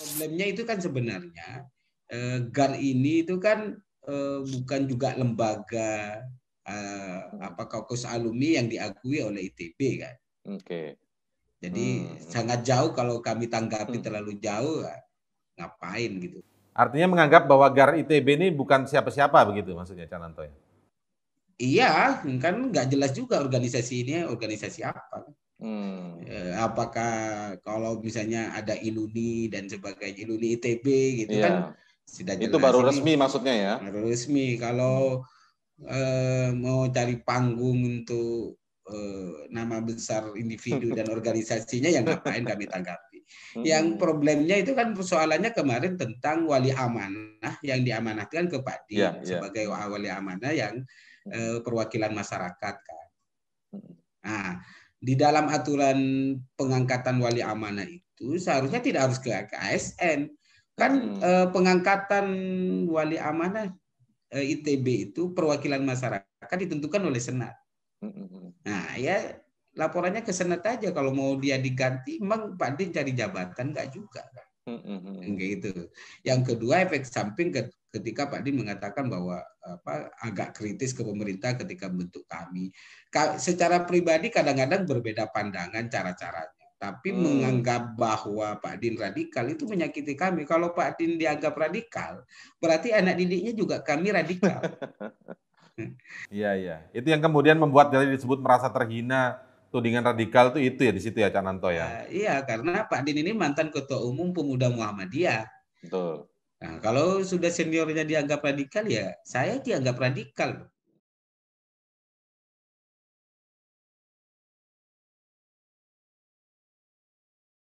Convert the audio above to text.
problemnya itu kan sebenarnya eh, GAR ini itu kan eh, bukan juga lembaga eh, apa kaukus alumni yang diakui oleh ITB kan. Oke. Okay. Jadi hmm. sangat jauh kalau kami tanggapi hmm. terlalu jauh ya, ngapain gitu. Artinya menganggap bahwa GAR ITB ini bukan siapa-siapa begitu maksudnya Cananto ya? Iya, kan nggak jelas juga organisasi ini organisasi apa. Hmm. Eh, apakah kalau misalnya ada Iluni dan sebagainya Iluni ITB gitu ya. kan sudah jelas. Itu baru resmi maksudnya ya. Baru resmi kalau eh, mau cari panggung untuk eh, nama besar individu dan organisasinya yang ngapain kami tanggapi. Hmm. Yang problemnya itu kan persoalannya kemarin tentang wali amanah yang diamanatkan kepada ya, iya. sebagai ya. wali amanah yang hmm. eh, perwakilan masyarakat kan. Hmm. Nah, di dalam aturan pengangkatan wali amanah itu seharusnya tidak harus ke ASN. Kan hmm. eh, pengangkatan wali amanah eh, ITB itu perwakilan masyarakat ditentukan oleh senat. Hmm. Nah, ya laporannya ke senat aja kalau mau dia diganti memang Pak cari jabatan enggak juga kan. Mm-hmm. gitu. Yang kedua efek samping ketika Pak Din mengatakan bahwa apa agak kritis ke pemerintah ketika bentuk kami. secara pribadi kadang-kadang berbeda pandangan cara-caranya. Tapi hmm. menganggap bahwa Pak Din radikal itu menyakiti kami. Kalau Pak Din dianggap radikal, berarti anak didiknya juga kami radikal. Iya, iya. Itu yang kemudian membuat dari disebut merasa terhina tudingan radikal itu itu ya di situ ya Cak Nanto ya. Uh, iya, karena Pak Din ini mantan ketua umum Pemuda Muhammadiyah. Betul. Nah, kalau sudah seniornya dianggap radikal ya, saya dianggap radikal.